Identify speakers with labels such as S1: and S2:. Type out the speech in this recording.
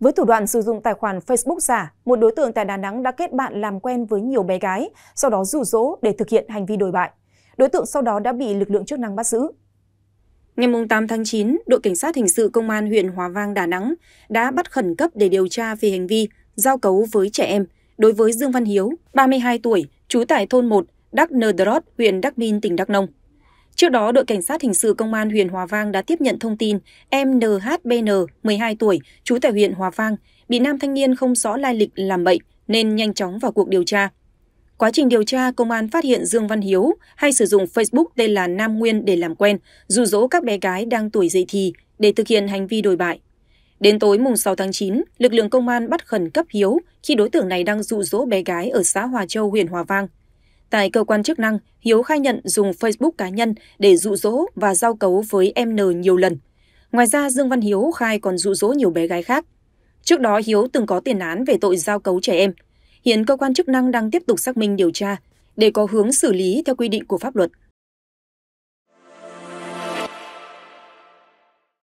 S1: Với thủ đoạn sử dụng tài khoản Facebook giả, một đối tượng tại Đà Nẵng đã kết bạn làm quen với nhiều bé gái, sau đó rủ rỗ để thực hiện hành vi đồi bại. Đối tượng sau đó đã bị lực lượng chức năng bắt giữ. Ngày 8 tháng 9, đội cảnh sát hình sự công an huyện Hòa Vang, Đà Nẵng đã bắt khẩn cấp để điều tra về hành vi giao cấu với trẻ em đối với Dương Văn Hiếu, 32 tuổi, trú tại thôn 1, Đắk Nờ Drot, huyện Đắk Minh, tỉnh Đắk Nông. Trước đó, đội cảnh sát hình sự công an huyện Hòa Vang đã tiếp nhận thông tin em NHBN, 12 tuổi, trú tại huyện Hòa Vang, bị nam thanh niên không rõ lai lịch làm bậy nên nhanh chóng vào cuộc điều tra. Quá trình điều tra, công an phát hiện Dương Văn Hiếu hay sử dụng Facebook tên là Nam Nguyên để làm quen, dụ dỗ các bé gái đang tuổi dậy thì để thực hiện hành vi đổi bại. Đến tối mùng 6 tháng 9, lực lượng công an bắt khẩn cấp Hiếu khi đối tượng này đang dụ dỗ bé gái ở xã Hòa Châu, huyện Hòa Vang. Tại cơ quan chức năng, Hiếu khai nhận dùng Facebook cá nhân để dụ dỗ và giao cấu với em N nhiều lần. Ngoài ra, Dương Văn Hiếu khai còn dụ dỗ nhiều bé gái khác. Trước đó, Hiếu từng có tiền án về tội giao cấu trẻ em. Hiện cơ quan chức năng đang tiếp tục xác minh điều tra để có hướng xử lý theo quy định của pháp luật.